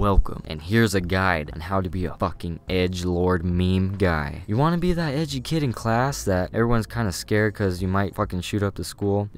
welcome. And here's a guide on how to be a fucking edge lord meme guy. You want to be that edgy kid in class that everyone's kind of scared because you might fucking shoot up the school?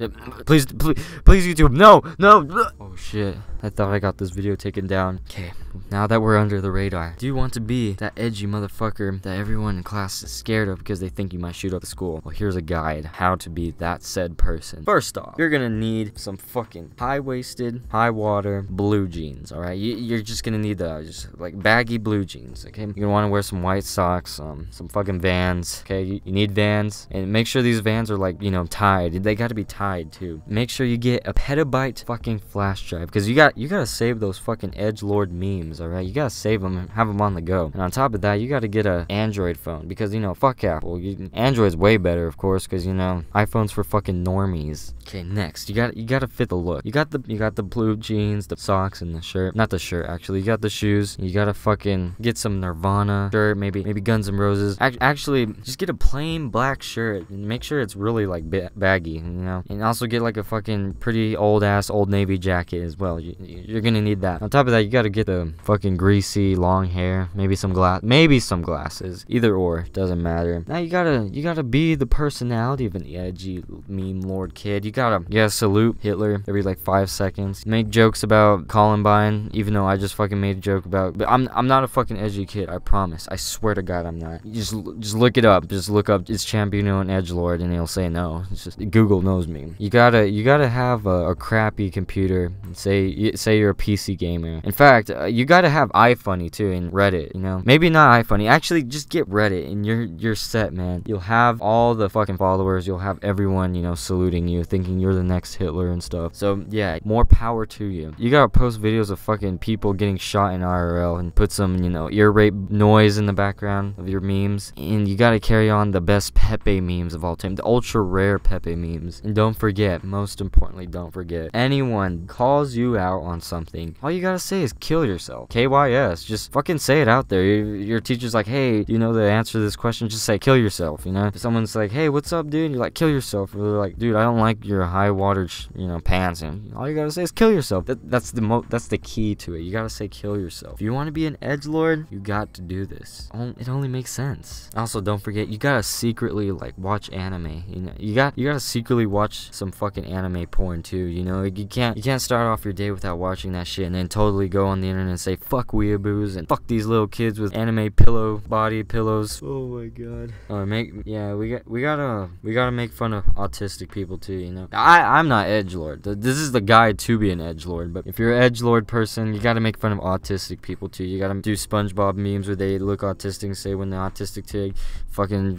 Please, please, please YouTube, no, no. Oh shit, I thought I got this video taken down. Okay, people. Now that we're under the radar, do you want to be that edgy motherfucker that everyone in class is scared of because they think you might shoot up the school? Well, here's a guide how to be that said person. First off, you're gonna need some fucking high-waisted, high-water blue jeans, alright? You, are just gonna need those, just like baggy blue jeans, okay? You're gonna wanna wear some white socks, um, some fucking Vans, okay? You, you need Vans, and make sure these Vans are like, you know, tied. They gotta be tied too. Make sure you get a petabyte fucking flash drive, because you got you gotta save those fucking edge lord memes games, alright? You gotta save them and have them on the go. And on top of that, you gotta get a Android phone because, you know, fuck Apple. You, Android's way better, of course, because, you know, iPhone's for fucking normies. Okay, next. You gotta, you gotta fit the look. You got the, you got the blue jeans, the socks, and the shirt. Not the shirt, actually. You got the shoes. You gotta fucking get some Nirvana shirt, maybe, maybe Guns N' Roses. actually, just get a plain black shirt and make sure it's really, like, ba baggy, you know? And also get, like, a fucking pretty old-ass Old Navy jacket as well. You, you're gonna need that. On top of that, you gotta get the fucking greasy, long hair, maybe some glass, maybe some glasses. Either or, doesn't matter. Now you gotta, you gotta be the personality of an edgy meme lord kid. You gotta, yeah, salute Hitler every like five seconds. Make jokes about Columbine, even though I just fucking made a joke about. But I'm, I'm not a fucking edgy kid. I promise. I swear to God, I'm not. You just, just look it up. Just look up. It's Chambuno an Edge Lord, and he'll say no. It's just Google knows me. You gotta, you gotta have a, a crappy computer. Say, say you're a PC gamer. In fact, uh, you you gotta have iFunny too and Reddit, you know? Maybe not iFunny. Actually, just get Reddit and you're you're set, man. You'll have all the fucking followers. You'll have everyone, you know, saluting you, thinking you're the next Hitler and stuff. So yeah, more power to you. You gotta post videos of fucking people getting shot in IRL and put some, you know, ear rape noise in the background of your memes. And you gotta carry on the best Pepe memes of all time, the ultra rare Pepe memes. And don't forget, most importantly, don't forget, anyone calls you out on something, all you gotta say is kill yourself yourself. KYS, just fucking say it out there. Your, your teacher's like, hey, you know the answer to this question? Just say kill yourself, you know? If someone's like, hey, what's up, dude? You're like, kill yourself. Or they're like, dude, I don't like your high water, you know, pants. And all you gotta say is kill yourself. That, that's the mo that's the key to it. You gotta say kill yourself. If you wanna be an edge lord, you got to do this. It only makes sense. Also, don't forget, you gotta secretly like watch anime. You know, you got you gotta secretly watch some fucking anime porn too. You know, you can't you can't start off your day without watching that shit and then totally go on the internet say fuck weeaboos and fuck these little kids with anime pillow body pillows. Oh my god. Or make yeah we got we gotta we gotta make fun of autistic people too. You know I I'm not edge lord. This is the guide to be an edge lord. But if you're an edge lord person, you gotta make fun of autistic people too. You gotta do SpongeBob memes where they look autistic and say when the autistic tig fucking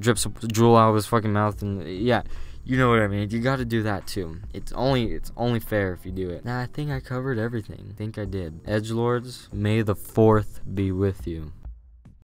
drips drool out of his fucking mouth and yeah you know what I mean. You got to do that too. It's only it's only fair if you do it. Now I think I covered everything. I think I did. Edge lords, may the fourth be with you.